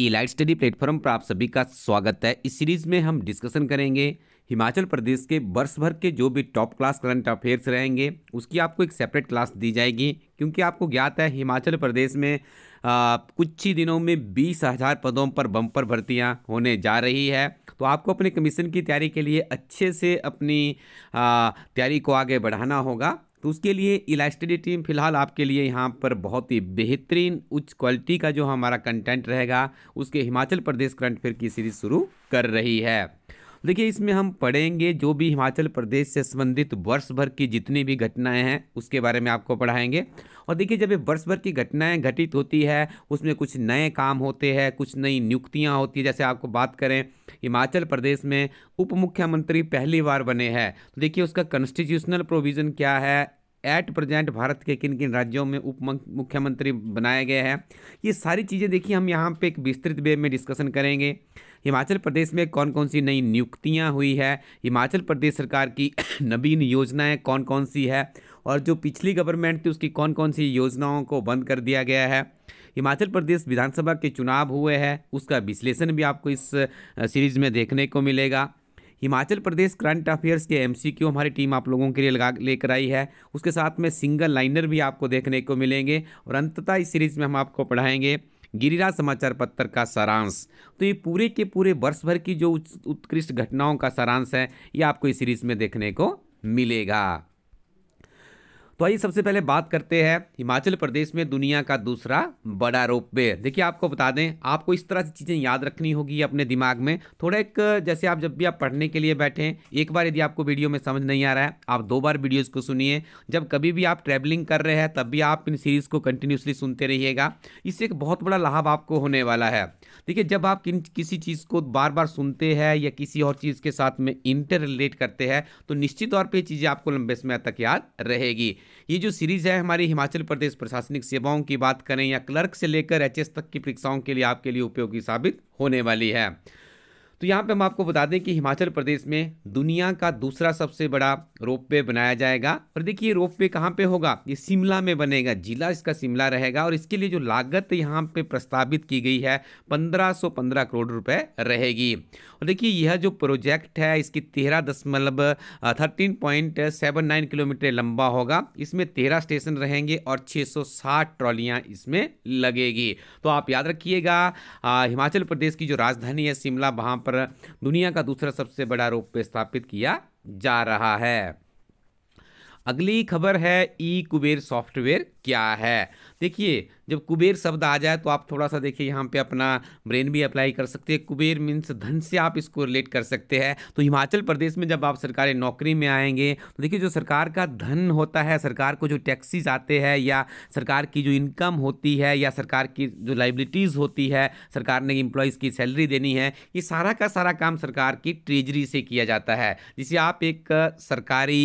light study platform पर आप सभी का स्वागत है इस सीरीज में हम डिस्कशन करेंगे हिमाचल प्रदेश के वर्ष भर के जो भी टॉप क्लास करंट अफेयर्स रहेंगे उसकी आपको एक सेपरेट क्लास दी जाएगी क्योंकि आपको ज्ञात है हिमाचल प्रदेश में आ, कुछ ही दिनों में बीस हज़ार पदों पर बम्पर भर्तियां होने जा रही है तो आपको अपने कमीशन की तैयारी के लिए अच्छे से अपनी तैयारी को आगे बढ़ाना होगा तो उसके लिए इलास्टडी टीम फिलहाल आपके लिए यहाँ पर बहुत ही बेहतरीन उच्च क्वालिटी का जो हमारा कंटेंट रहेगा उसके हिमाचल प्रदेश करंट अफेयर की सीरीज़ शुरू कर रही है देखिए इसमें हम पढ़ेंगे जो भी हिमाचल प्रदेश से संबंधित वर्ष भर की जितनी भी घटनाएं हैं उसके बारे में आपको पढ़ाएंगे और देखिए जब ये वर्ष भर की घटनाएं घटित होती है उसमें कुछ नए काम होते हैं कुछ नई नियुक्तियाँ होती है जैसे आपको बात करें हिमाचल प्रदेश में उप मुख्यमंत्री पहली बार बने हैं तो देखिए उसका कॉन्स्टिट्यूशनल प्रोविज़न क्या है एट प्रेजेंट भारत के किन किन राज्यों में उप मुख्यमंत्री बनाए गए हैं ये सारी चीज़ें देखिए हम यहाँ पे एक विस्तृत वे में डिस्कशन करेंगे हिमाचल प्रदेश में कौन कौन सी नई नियुक्तियाँ हुई है हिमाचल प्रदेश सरकार की नवीन योजनाएँ कौन कौन सी है और जो पिछली गवर्नमेंट थी उसकी कौन कौन सी योजनाओं को बंद कर दिया गया है हिमाचल प्रदेश विधानसभा के चुनाव हुए हैं उसका विश्लेषण भी आपको इस सीरीज में देखने को मिलेगा हिमाचल प्रदेश करंट अफेयर्स के एमसीक्यू हमारी टीम आप लोगों के लिए लगा लेकर आई है उसके साथ में सिंगल लाइनर भी आपको देखने को मिलेंगे और अंततः इस सीरीज में हम आपको पढ़ाएंगे गिरिराज समाचार पत्र का सारांश तो ये पूरे के पूरे वर्ष भर की जो उत्कृष्ट घटनाओं का सारांश है ये आपको इस सीरीज में देखने को मिलेगा तो आइए सबसे पहले बात करते हैं हिमाचल प्रदेश में दुनिया का दूसरा बड़ा रोप वे देखिए आपको बता दें आपको इस तरह से चीज़ें याद रखनी होगी अपने दिमाग में थोड़ा एक जैसे आप जब भी आप पढ़ने के लिए बैठे हैं एक बार यदि आपको वीडियो में समझ नहीं आ रहा है आप दो बार वीडियोज़ को सुनिए जब कभी भी आप ट्रैवलिंग कर रहे हैं तब भी आप इन सीरीज़ को कंटिन्यूसली सुनते रहिएगा इससे एक बहुत बड़ा लाभ आपको होने वाला है देखिए जब आप किन किसी चीज़ को बार बार सुनते हैं या किसी और चीज़ के साथ में इंटर रिलेट करते हैं तो निश्चित तौर पर ये चीज़ें आपको लंबे समय तक याद रहेगी ये जो सीरीज़ है हमारी हिमाचल प्रदेश प्रशासनिक सेवाओं की बात करें या क्लर्क से लेकर एच तक की परीक्षाओं के लिए आपके लिए उपयोगी साबित होने वाली है तो यहाँ पे हम आपको बता दें कि हिमाचल प्रदेश में दुनिया का दूसरा सबसे बड़ा रोप वे बनाया जाएगा और देखिए ये रोप वे कहाँ पर होगा ये शिमला में बनेगा जिला इसका शिमला रहेगा और इसके लिए जो लागत यहाँ पे प्रस्तावित की गई है 1515 करोड़ रुपए रहेगी और देखिए यह जो प्रोजेक्ट है इसकी तेरह दशमलव thirteen point seven nine kilometre लंबा होगा इसमें तेरह स्टेशन रहेंगे और 660 ट्रॉलियाँ इसमें लगेगी तो आप याद रखिएगा हिमाचल प्रदेश की जो राजधानी है शिमला वहाँ पर दुनिया का दूसरा सबसे बड़ा रोप स्थापित किया जा रहा है अगली खबर है ई कुबेर सॉफ्टवेयर क्या है देखिए जब कुबेर शब्द आ जाए तो आप थोड़ा सा देखिए यहाँ पे अपना ब्रेन भी अप्लाई कर सकते हैं कुबेर मीन्स धन से आप इसको रिलेट कर सकते हैं तो हिमाचल प्रदेश में जब आप सरकारी नौकरी में आएंगे तो देखिए जो सरकार का धन होता है सरकार को जो टैक्सीज आते हैं या सरकार की जो इनकम होती है या सरकार की जो लाइबिलिटीज़ होती है सरकार ने इम्प्लॉयज़ की सैलरी देनी है ये सारा का सारा काम सरकार की ट्रेजरी से किया जाता है जिसे आप एक सरकारी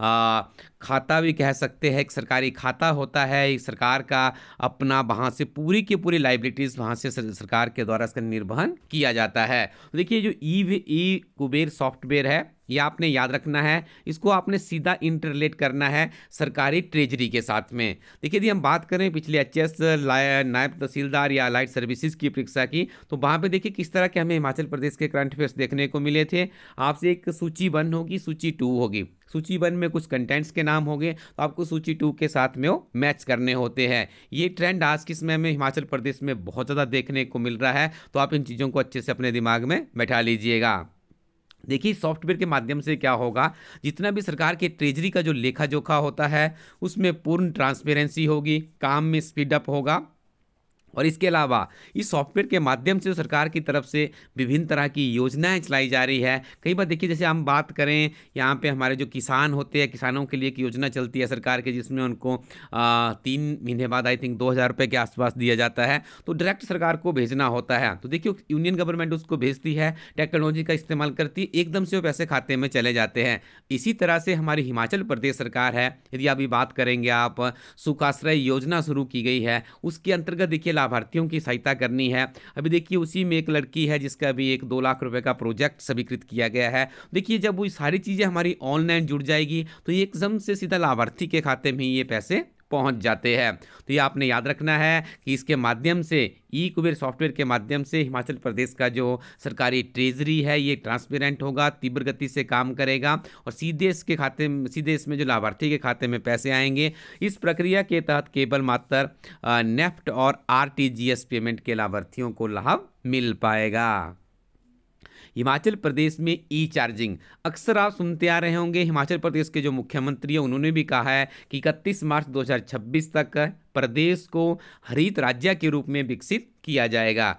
आ, खाता भी कह सकते हैं एक सरकारी खाता होता है एक सरकार का अपना वहाँ से पूरी की पूरी लाइबिलिटीज़ वहाँ से सरकार के द्वारा इसका निर्वहन किया जाता है तो देखिए जो ई ई कुबेर सॉफ्टवेयर है ये आपने याद रखना है इसको आपने सीधा इंटरलेट करना है सरकारी ट्रेजरी के साथ में देखिए यदि हम बात करें पिछले एच एस नायब तहसीलदार या लाइट सर्विसेज की परीक्षा की तो वहाँ पे देखिए किस तरह के हमें हिमाचल प्रदेश के करंट अफेयर्स देखने को मिले थे आपसे एक सूची वन होगी सूची टू होगी सूची वन में कुछ कंटेंट्स के नाम होंगे तो आपको सूची टू के साथ में वो मैच करने होते हैं ये ट्रेंड आज के समय में हिमाचल प्रदेश में बहुत ज़्यादा देखने को मिल रहा है तो आप इन चीज़ों को अच्छे से अपने दिमाग में बैठा लीजिएगा देखिए सॉफ्टवेयर के माध्यम से क्या होगा जितना भी सरकार के ट्रेजरी का जो लेखा जोखा होता है उसमें पूर्ण ट्रांसपेरेंसी होगी काम में स्पीडअप होगा और इसके अलावा इस सॉफ्टवेयर के माध्यम से सरकार की तरफ से विभिन्न तरह की योजनाएं चलाई जा रही है कई बार देखिए जैसे हम बात करें यहाँ पे हमारे जो किसान होते हैं किसानों के लिए एक योजना चलती है सरकार के जिसमें उनको आ, तीन महीने बाद आई थिंक दो हज़ार रुपये के आसपास दिया जाता है तो डायरेक्ट सरकार को भेजना होता है तो देखिए यूनियन गवर्नमेंट उसको भेजती है टेक्नोलॉजी का इस्तेमाल करती है एकदम से वो पैसे खाते में चले जाते हैं इसी तरह से हमारी हिमाचल प्रदेश सरकार है यदि अभी बात करेंगे आप सुखाश्रय योजना शुरू की गई है उसके अंतर्गत देखिए लाभार्थियों की सहायता करनी है अभी देखिए उसी में एक लड़की है जिसका भी एक दो लाख रुपए का प्रोजेक्ट स्वीकृत किया गया है देखिए जब वो सारी चीज़ें हमारी ऑनलाइन जुड़ जाएगी तो ये एकदम से सीधा लाभार्थी के खाते में ये पैसे पहुंच जाते हैं तो ये आपने याद रखना है कि इसके माध्यम से ई कुबेर सॉफ्टवेयर के माध्यम से हिमाचल प्रदेश का जो सरकारी ट्रेजरी है ये ट्रांसपेरेंट होगा तीव्र गति से काम करेगा और सीधे इसके खाते सीधे इसमें जो लाभार्थी के खाते में पैसे आएंगे इस प्रक्रिया के तहत केवल मात्र नेफ्ट और आर पेमेंट के लाभार्थियों को लाभ मिल पाएगा हिमाचल प्रदेश में ई चार्जिंग अक्सर आप सुनते आ रहे होंगे हिमाचल प्रदेश के जो मुख्यमंत्री हैं उन्होंने भी कहा है कि इकतीस मार्च 2026 तक प्रदेश को हरित राज्य के रूप में विकसित किया जाएगा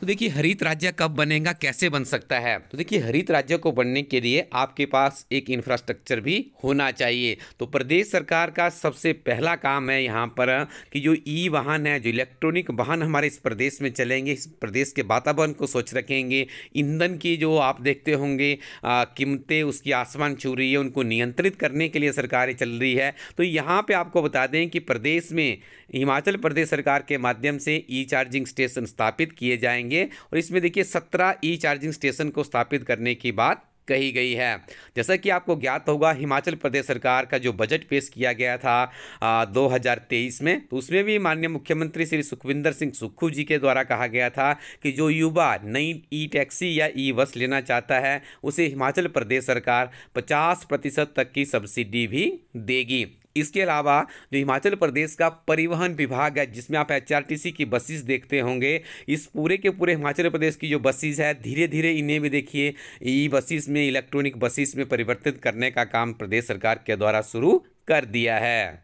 तो देखिए हरित राज्य कब बनेगा कैसे बन सकता है तो देखिए हरित राज्य को बनने के लिए आपके पास एक इंफ्रास्ट्रक्चर भी होना चाहिए तो प्रदेश सरकार का सबसे पहला काम है यहाँ पर कि जो ई वाहन है जो इलेक्ट्रॉनिक वाहन हमारे इस प्रदेश में चलेंगे इस प्रदेश के वातावरण को स्वच्छ रखेंगे ईंधन की जो आप देखते होंगे कीमतें उसकी आसमान छू रही है उनको नियंत्रित करने के लिए सरकारें चल रही है तो यहाँ पर आपको बता दें कि प्रदेश में हिमाचल प्रदेश सरकार के माध्यम से ई चार्जिंग स्टेशन स्थापित किए जाएंगे जाएंगे और इसमें देखिए सत्रह ई चार्जिंग स्टेशन को स्थापित करने की बात कही गई है जैसा कि आपको ज्ञात होगा हिमाचल प्रदेश सरकार का जो बजट पेश किया गया था आ, 2023 में तो उसमें भी माननीय मुख्यमंत्री श्री सुखविंदर सिंह सुक्खू जी के द्वारा कहा गया था कि जो युवा नई ई टैक्सी या ई बस लेना चाहता है उसे हिमाचल प्रदेश सरकार 50 प्रतिशत तक की सब्सिडी भी देगी इसके अलावा जो हिमाचल प्रदेश का परिवहन विभाग है जिसमें आप एचआरटीसी की बसेस देखते होंगे इस पूरे के पूरे हिमाचल प्रदेश की जो बसेस है धीरे धीरे इन्हें भी देखिए ई बसेस में इलेक्ट्रॉनिक बसेस में परिवर्तित करने का काम प्रदेश सरकार के द्वारा शुरू कर दिया है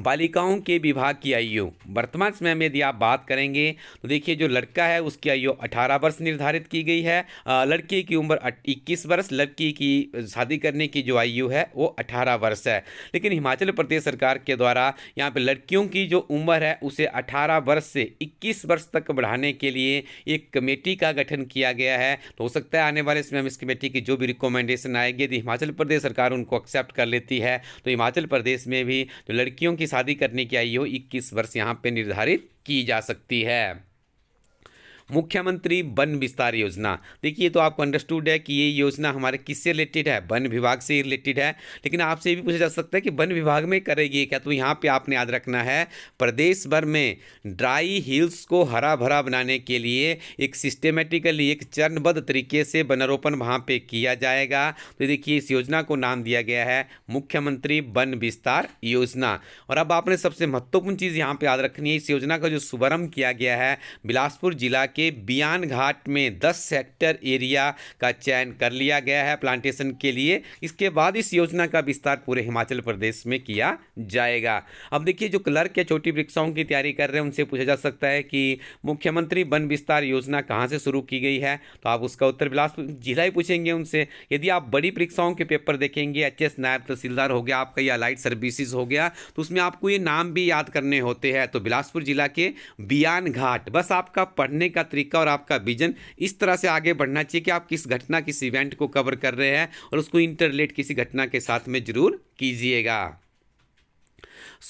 बालिकाओं के विभाग की आयु वर्तमान समय में यदि आप बात करेंगे तो देखिए जो लड़का है उसकी आयु 18 वर्ष निर्धारित की गई है लड़की की उम्र 21 वर्ष लड़की की शादी करने की जो आयु है वो 18 वर्ष है लेकिन हिमाचल प्रदेश सरकार के द्वारा यहाँ पर लड़कियों की जो उम्र है उसे अठारह वर्ष से इक्कीस वर्ष तक बढ़ाने के लिए एक कमेटी का गठन किया गया है तो हो सकता है आने वाले समय में इस कमेटी की जो भी रिकमेंडेशन आएगी यदि हिमाचल प्रदेश सरकार उनको एक्सेप्ट कर लेती है तो हिमाचल प्रदेश में भी जो लड़कियों की की शादी करने की आयु 21 वर्ष यहाँ पे निर्धारित की जा सकती है मुख्यमंत्री वन विस्तार योजना देखिए तो आपको अंडरस्टूड है कि ये योजना हमारे किससे रिलेटेड है वन विभाग से रिलेटेड है लेकिन आपसे भी पूछा जा सकता है कि वन विभाग में करेगी क्या तो यहाँ पर आपने याद रखना है प्रदेश भर में ड्राई हिल्स को हरा भरा बनाने के लिए एक सिस्टमेटिकली एक चरणबद्ध तरीके से वनरोपण वहाँ पर किया जाएगा तो देखिए इस योजना को नाम दिया गया है मुख्यमंत्री वन विस्तार योजना और अब आपने सबसे महत्वपूर्ण चीज़ यहाँ पर याद रखनी है इस योजना का जो शुभारंभ किया गया है बिलासपुर जिला के के बियान घाट में 10 सेक्टर एरिया का चयन कर लिया गया है प्लांटेशन के लिए इसके बाद इस योजना का विस्तार पूरे हिमाचल प्रदेश में किया जाएगा अब देखिए जो क्लर्क या छोटी परीक्षाओं की तैयारी कर रहे हैं उनसे पूछा जा सकता है कि मुख्यमंत्री वन विस्तार योजना कहाँ से शुरू की गई है तो आप उसका उत्तर बिलासपुर जिला ही पूछेंगे उनसे यदि आप बड़ी परीक्षाओं के पेपर देखेंगे एच एस नायब तहसीलदार हो गया आपका या लाइट सर्विसेज हो गया तो उसमें आपको ये नाम भी याद करने होते हैं तो बिलासपुर जिला के बियान घाट बस आपका पढ़ने का आपका तरीका और आपका विजन इस तरह से आगे बढ़ना चाहिए कि आप किस घटना किस इवेंट को कवर कर रहे हैं और उसको इंटरलेट किसी घटना के साथ में ज़रूर कीजिएगा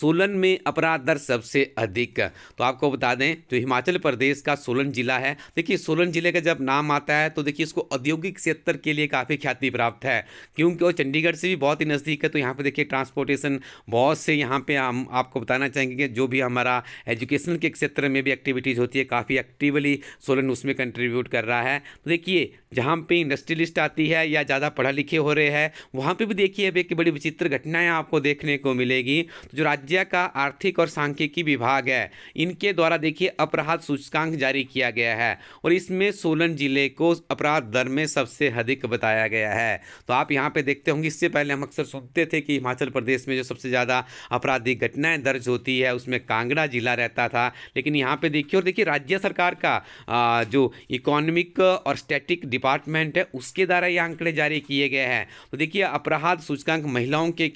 सोलन में अपराध दर सबसे अधिक तो आपको बता दें जो हिमाचल प्रदेश का सोलन जिला है देखिए सोलन जिले का जब नाम आता है तो देखिए इसको औद्योगिक क्षेत्र के लिए काफ़ी ख्याति प्राप्त है क्योंकि वो चंडीगढ़ से भी बहुत ही नज़दीक है तो यहाँ पर देखिए ट्रांसपोर्टेशन बहुत से यहाँ पर हम आपको बताना चाहेंगे कि जो भी हमारा एजुकेशन के क्षेत्र में भी एक्टिविटीज़ होती है काफ़ी एक्टिवली सोलन उसमें कंट्रीब्यूट कर रहा है तो देखिए जहाँ पर इंडस्ट्रियलिस्ट आती है या ज़्यादा पढ़ा लिखे हो रहे हैं वहाँ पर भी देखिए अब एक बड़ी विचित्र घटनाएँ आपको देखने को मिलेगी तो जो राज्य राज्य का आर्थिक और सांख्यिकी विभाग है इनके द्वारा देखिए अपराध सूचकांक जारी किया गया है और इसमें सोलन जिले को अपराध दर में सबसे अधिक बताया गया है तो आप यहाँ पे देखते होंगे इससे पहले हम अक्सर सुनते थे कि हिमाचल प्रदेश में जो सबसे ज़्यादा आपराधिक घटनाएं दर्ज होती है उसमें कांगड़ा जिला रहता था लेकिन यहाँ पे देखिए और देखिए राज्य सरकार का जो इकोनॉमिक और स्टैटिक डिपार्टमेंट है उसके द्वारा ये आंकड़े जारी किए गए हैं तो देखिए अपराध सूचकांक महिलाओं के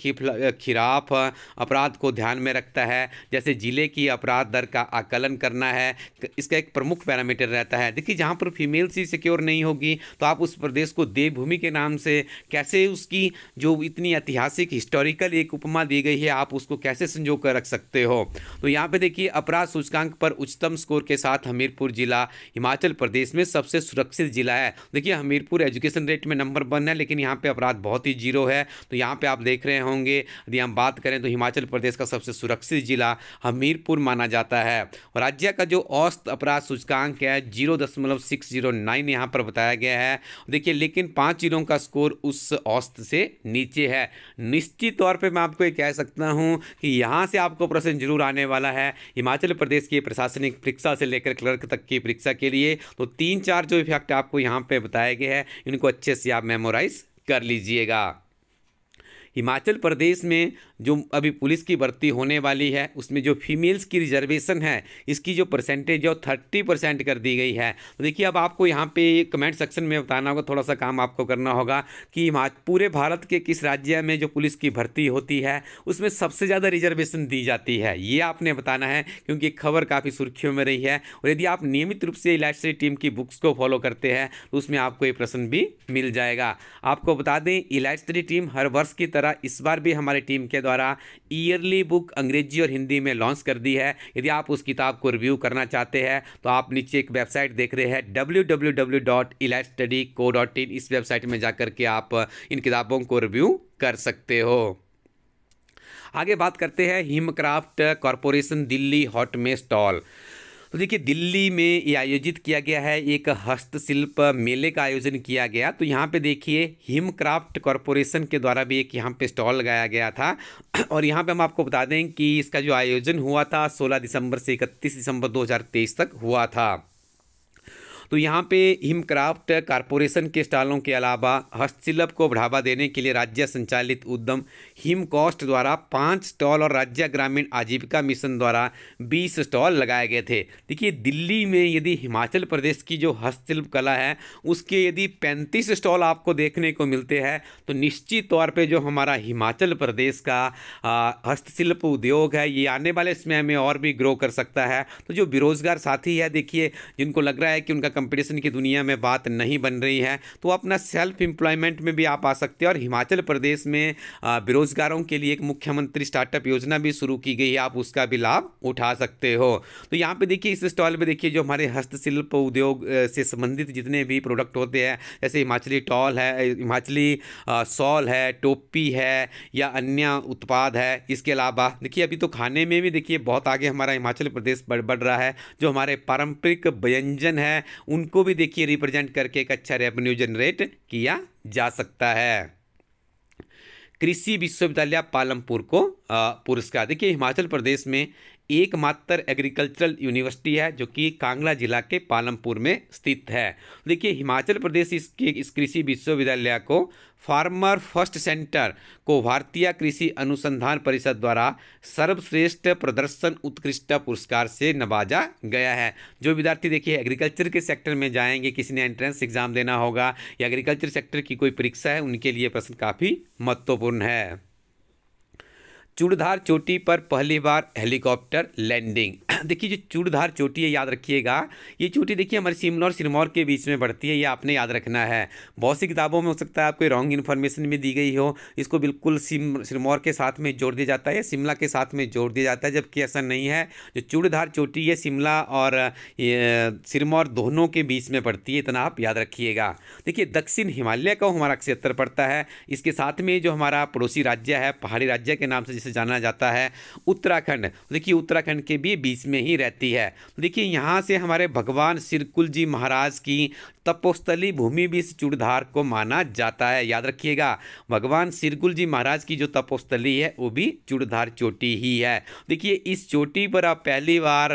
खिलाफ अपराध को ध्यान में रखता है जैसे ज़िले की अपराध दर का आकलन करना है इसका एक प्रमुख पैरामीटर रहता है देखिए जहाँ पर फीमेल सी सिक्योर नहीं होगी तो आप उस प्रदेश को देवभूमि के नाम से कैसे उसकी जो इतनी ऐतिहासिक हिस्टोरिकल एक उपमा दी गई है आप उसको कैसे संजो कर रख सकते हो तो यहाँ पर देखिए अपराध सूचकांक पर उच्चतम स्कोर के साथ हमीरपुर ज़िला हिमाचल प्रदेश में सबसे सुरक्षित ज़िला है देखिए हमीरपुर एजुकेशन रेट में नंबर वन है लेकिन यहाँ पर अपराध बहुत ही जीरो है तो यहाँ पर आप देख रहे होंगे यदि हम बात करें तो हिमाचल प्रदेश का का सबसे सुरक्षित जिला हमीरपुर माना जाता है राज्य का जो औसत अपराध सूचकांक है जीरो दशमलव सिक्स जीरो नाइन यहाँ पर बताया गया है देखिए लेकिन पांच जिलों का स्कोर उस औसत से नीचे है निश्चित तौर पर मैं आपको ये कह सकता हूँ कि यहाँ से आपको प्रश्न जरूर आने वाला है हिमाचल प्रदेश की प्रशासनिक परीक्षा से लेकर क्लर्क तक की परीक्षा के लिए तो तीन चार जो इफेक्ट आपको यहाँ पर बताए गए हैं इनको अच्छे से आप मेमोराइज कर लीजिएगा हिमाचल प्रदेश में जो अभी पुलिस की भर्ती होने वाली है उसमें जो फीमेल्स की रिजर्वेशन है इसकी जो परसेंटेज है वो थर्टी परसेंट कर दी गई है तो देखिए अब आपको यहाँ पे कमेंट सेक्शन में बताना होगा थोड़ा सा काम आपको करना होगा कि पूरे भारत के किस राज्य में जो पुलिस की भर्ती होती है उसमें सबसे ज़्यादा रिजर्वेशन दी जाती है ये आपने बताना है क्योंकि खबर काफ़ी सुर्खियों में रही है और यदि आप नियमित रूप से इलास्ट्री टीम की बुक्स को फॉलो करते हैं तो उसमें आपको ये प्रश्न भी मिल जाएगा आपको बता दें इलास्ट्री टीम हर वर्ष की तरह इस बार भी हमारी टीम के द्वारा ईयरली बुक अंग्रेजी और हिंदी में लॉन्च कर दी है यदि आप उस किताब को रिव्यू करना चाहते हैं तो आप नीचे एक वेबसाइट देख रहे हैं W W W dot elite study co dot in इस वेबसाइट में जाकर के आप इन किताबों को रिव्यू कर सकते हो आगे बात करते हैं हिमक्राफ्ट कॉरपोरेशन दिल्ली हॉट में स्टॉल तो देखिए दिल्ली में ये आयोजित किया गया है एक हस्तशिल्प मेले का आयोजन किया गया तो यहाँ पे देखिए हिम क्राफ्ट कॉरपोरेशन के द्वारा भी एक यहाँ पे स्टॉल लगाया गया था और यहाँ पे हम आपको बता दें कि इसका जो आयोजन हुआ था 16 दिसंबर से 31 दिसंबर 2023 तक हुआ था तो यहाँ पे हिमक्राफ्ट कारपोरेशन के स्टॉलों के अलावा हस्तशिल्प को बढ़ावा देने के लिए राज्य संचालित उद्यम हिमकॉस्ट द्वारा पाँच स्टॉल और राज्य ग्रामीण आजीविका मिशन द्वारा बीस स्टॉल लगाए गए थे देखिए दिल्ली में यदि हिमाचल प्रदेश की जो हस्तशिल्प कला है उसके यदि पैंतीस स्टॉल आपको देखने को मिलते हैं तो निश्चित तौर पर जो हमारा हिमाचल प्रदेश का हस्तशिल्प उद्योग है ये आने वाले समय में और भी ग्रो कर सकता है तो जो बेरोजगार साथी है देखिए जिनको लग रहा है कि उनका कंपटीशन की दुनिया में बात नहीं बन रही है तो अपना सेल्फ एम्प्लॉयमेंट में भी आप आ सकते हैं और हिमाचल प्रदेश में बेरोजगारों के लिए एक मुख्यमंत्री स्टार्टअप योजना भी शुरू की गई है आप उसका भी लाभ उठा सकते हो तो यहाँ पर देखिए इस स्टॉल पर देखिए जो हमारे हस्तशिल्प उद्योग से संबंधित जितने भी प्रोडक्ट होते हैं जैसे हिमाचली टॉल है हिमाचली सॉल है टोपी है या अन्य उत्पाद है इसके अलावा देखिए अभी तो खाने में भी देखिए बहुत आगे हमारा हिमाचल प्रदेश बढ़ बढ़ रहा है जो हमारे पारंपरिक व्यंजन है उनको भी देखिए रिप्रेजेंट करके एक अच्छा रेवेन्यू जनरेट किया जा सकता है कृषि विश्वविद्यालय पालमपुर को पुरस्कार देखिए हिमाचल प्रदेश में एकमात्र एग्रीकल्चरल यूनिवर्सिटी है जो कि कांगड़ा जिला के पालमपुर में स्थित है देखिए हिमाचल प्रदेश इसके इस कृषि विश्वविद्यालय को फार्मर फर्स्ट सेंटर को भारतीय कृषि अनुसंधान परिषद द्वारा सर्वश्रेष्ठ प्रदर्शन उत्कृष्ट पुरस्कार से नवाजा गया है जो विद्यार्थी देखिए एग्रीकल्चर के सेक्टर में जाएंगे किसी ने एंट्रेंस एग्जाम देना होगा या एग्रीकल्चर सेक्टर की कोई परीक्षा है उनके लिए प्रश्न काफ़ी महत्वपूर्ण है चूड़धार चोटी पर पहली बार हेलीकॉप्टर लैंडिंग देखिए जो चूड़धार चोटी है याद रखिएगा ये चोटी देखिए हमारे शिमला और सिरमौर के बीच में बढ़ती है ये आपने याद रखना है बहुत सी किताबों में हो सकता है आपको रॉन्ग इन्फॉर्मेशन भी दी गई हो इसको बिल्कुल सिरमौर के साथ में जोड़ दिया जाता है या शिमला के साथ में जोड़ दिया जाता है जबकि ऐसा नहीं है जो चूड़धार चोटी है शिमला और सिरमौर दोनों के बीच में पड़ती है इतना आप याद रखिएगा देखिए दक्षिण हिमालय का हमारा क्षेत्र पड़ता है इसके साथ में जो हमारा पड़ोसी राज्य है पहाड़ी राज्य के नाम से से जाना जाता है उत्तराखंड देखिए उत्तराखंड के भी बीच में ही रहती है देखिए यहाँ से हमारे भगवान सिरकुल जी महाराज की तपोस्थली भूमि भी इस चूड़धार को माना जाता है याद रखिएगा भगवान सिरकुल जी महाराज की जो तपोस्थली है वो भी चूड़धार चोटी ही है देखिए इस चोटी पर आप पहली बार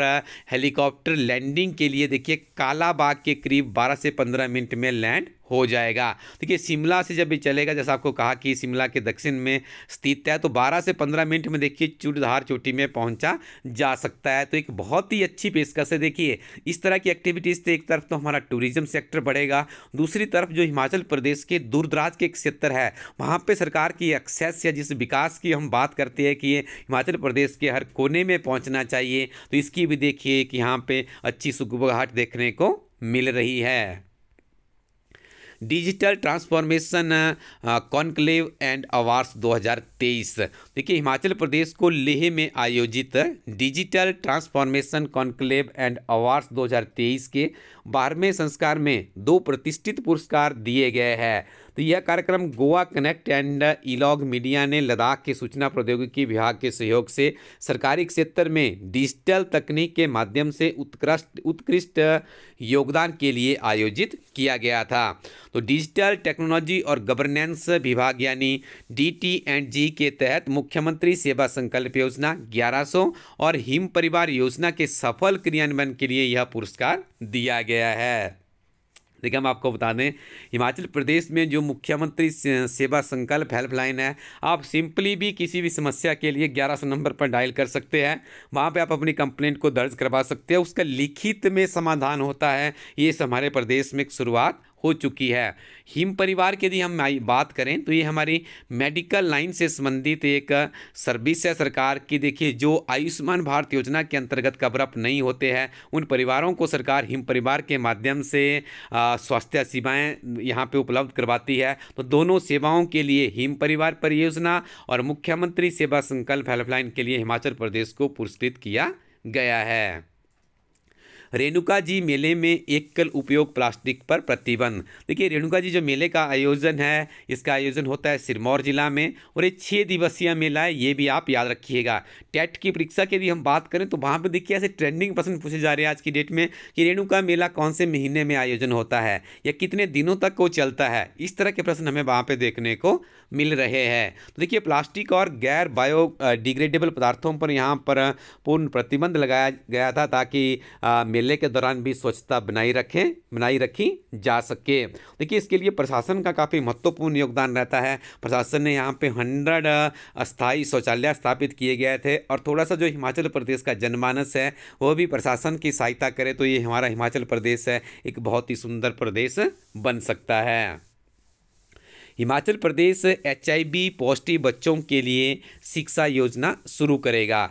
हेलीकॉप्टर लैंडिंग के लिए देखिए कालाबाग के करीब 12 से 15 मिनट में लैंड हो जाएगा देखिए शिमला से जब भी चलेगा जैसा आपको कहा कि शिमला के दक्षिण में स्थित है तो 12 से 15 मिनट में देखिए चूड़धार चोटी में पहुंचा जा सकता है तो एक बहुत ही अच्छी पेशकश है देखिए इस तरह की एक्टिविटीज़ से एक तरफ तो हमारा टूरिज्म सेक्टर बढ़ेगा दूसरी तरफ जो हिमाचल प्रदेश के दूरदराज के क्षेत्र है वहाँ पर सरकार की एक्सेस या जिस विकास की हम बात करते हैं कि हिमाचल प्रदेश के हर कोने में पहुँचना चाहिए तो इसकी भी देखिए कि यहाँ पर अच्छी सुगबुगाहट देखने को मिल रही है digital transformation conclave and awards 2023 देखिए हिमाचल प्रदेश को लेह में आयोजित digital transformation conclave and awards 2023 के बारहवें संस्कार में दो प्रतिष्ठित पुरस्कार दिए गए हैं तो यह कार्यक्रम Goa connect and elog media ने लद्दाख के सूचना प्रौद्योगिकी विभाग के सहयोग से सरकारी क्षेत्र में डिजिटल तकनीक के माध्यम से उत्कृष्ट उत्कृष्ट योगदान के लिए आयोजित किया गया था तो डिजिटल टेक्नोलॉजी और गवर्नेंस विभाग यानी डी टी एंड जी के तहत मुख्यमंत्री सेवा संकल्प योजना ग्यारह और हिम परिवार योजना के सफल क्रियान्वयन के लिए यह पुरस्कार दिया गया है देखिए हम आपको बता दें हिमाचल प्रदेश में जो मुख्यमंत्री सेवा संकल्प हेल्पलाइन है आप सिंपली भी किसी भी समस्या के लिए ग्यारह सौ नंबर पर डायल कर सकते हैं वहाँ पर आप अपनी कंप्लेंट को दर्ज करवा सकते हैं उसका लिखित में समाधान होता है ये हमारे प्रदेश में शुरुआत हो चुकी है हिम परिवार की यदि हम बात करें तो ये हमारी मेडिकल लाइन से संबंधित एक सर्विस है सरकार की देखिए जो आयुष्मान भारत योजना के अंतर्गत कवरअप नहीं होते हैं उन परिवारों को सरकार हिम परिवार के माध्यम से स्वास्थ्य सेवाएं यहाँ पे उपलब्ध करवाती है तो दोनों सेवाओं के लिए हिम परिवार परियोजना और मुख्यमंत्री सेवा संकल्प हेल्पलाइन के लिए हिमाचल प्रदेश को पुरस्कृत किया गया है रेणुका जी मेले में एकल उपयोग प्लास्टिक पर प्रतिबंध देखिए रेणुका जी जो मेले का आयोजन है इसका आयोजन होता है सिरमौर जिला में और ये छः दिवसीय मेला है ये भी आप याद रखिएगा टेट की परीक्षा की भी हम बात करें तो वहाँ पर देखिए ऐसे ट्रेंडिंग प्रश्न पूछे जा रहे हैं आज की डेट में कि रेणुका मेला कौन से महीने में आयोजन होता है या कितने दिनों तक वो चलता है इस तरह के प्रश्न हमें वहाँ पर देखने को मिल रहे हैं तो देखिए प्लास्टिक और गैर बायो डिग्रेडेबल पदार्थों पर यहाँ पर पूर्ण प्रतिबंध लगाया गया था ताकि मेले के दौरान भी स्वच्छता बनाई रखें बनाई रखी जा सके देखिए इसके लिए प्रशासन का काफ़ी महत्वपूर्ण योगदान रहता है प्रशासन ने यहाँ पे हंड्रेड अस्थाई शौचालय स्थापित किए गए थे और थोड़ा सा जो हिमाचल प्रदेश का जनमानस है वो भी प्रशासन की सहायता करे तो ये हमारा हिमाचल प्रदेश है एक बहुत ही सुंदर प्रदेश बन सकता है हिमाचल प्रदेश एच आई बच्चों के लिए शिक्षा योजना शुरू करेगा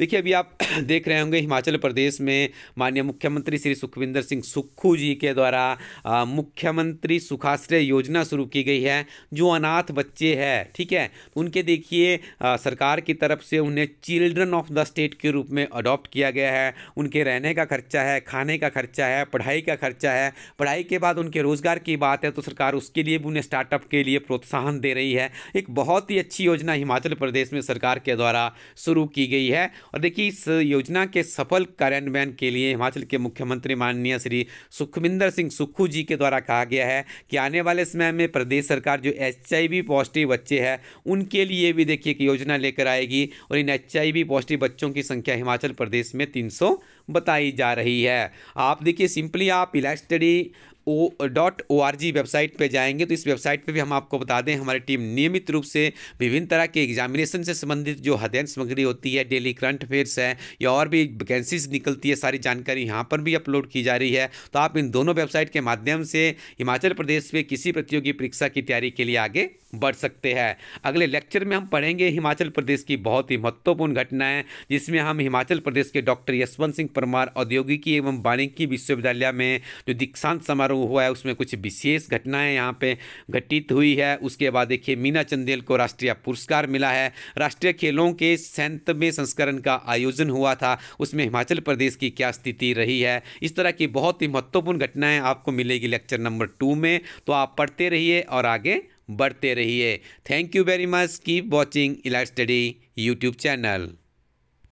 देखिए अभी आप देख रहे होंगे हिमाचल प्रदेश में माननीय मुख्यमंत्री श्री सुखविंदर सिंह सुक्खू जी के द्वारा मुख्यमंत्री सुखाश्रय योजना शुरू की गई है जो अनाथ बच्चे हैं ठीक है उनके देखिए सरकार की तरफ से उन्हें चिल्ड्रन ऑफ द स्टेट के रूप में अडॉप्ट किया गया है उनके रहने का खर्चा है खाने का खर्चा है पढ़ाई का खर्चा है पढ़ाई के बाद उनके रोज़गार की बात है तो सरकार उसके लिए भी उन्हें स्टार्टअप के लिए प्रोत्साहन दे रही है एक बहुत ही अच्छी योजना हिमाचल प्रदेश में सरकार के द्वारा शुरू की गई है और देखिए इस योजना के सफल कार्यान्वयन के लिए हिमाचल के मुख्यमंत्री माननीय श्री सुखविंदर सिंह सुक्खू जी के द्वारा कहा गया है कि आने वाले समय में प्रदेश सरकार जो एच पॉजिटिव बच्चे हैं उनके लिए भी देखिए एक योजना लेकर आएगी और इन एच पॉजिटिव बच्चों की संख्या हिमाचल प्रदेश में तीन बताई जा रही है आप देखिए सिंपली आप elite study O dot O R G website पर जाएंगे तो इस वेबसाइट पर भी हम आपको बता दें हमारी टीम नियमित रूप से विभिन्न तरह के एग्जामिनेशन से संबंधित जो अध्ययन सामग्री होती है डेली करंट अफेयर्स है या और भी वैकेंसीज निकलती है सारी जानकारी यहाँ पर भी अपलोड की जा रही है तो आप इन दोनों वेबसाइट के माध्यम से हिमाचल प्रदेश में किसी प्रतियोगी परीक्षा की तैयारी के लिए आगे बढ़ सकते हैं अगले लेक्चर में हम पढ़ेंगे हिमाचल प्रदेश की बहुत ही महत्वपूर्ण घटनाएं जिसमें हम हिमाचल प्रदेश के डॉक्टर यशवंत सिंह परमार औद्योगिकी एवं वानिकी विश्वविद्यालय में जो दीक्षांत समारोह हुआ है उसमें कुछ विशेष घटनाएं यहाँ पे घटित हुई है उसके बाद देखिए मीना चंदेल को राष्ट्रीय पुरस्कार मिला है राष्ट्रीय खेलों के सैंतवें संस्करण का आयोजन हुआ था उसमें हिमाचल प्रदेश की क्या स्थिति रही है इस तरह की बहुत ही महत्वपूर्ण घटनाएं आपको मिलेगी लेक्चर नंबर टू में तो आप पढ़ते रहिए और आगे बढ़ते रहिए thank you very much keep watching elite study YouTube channel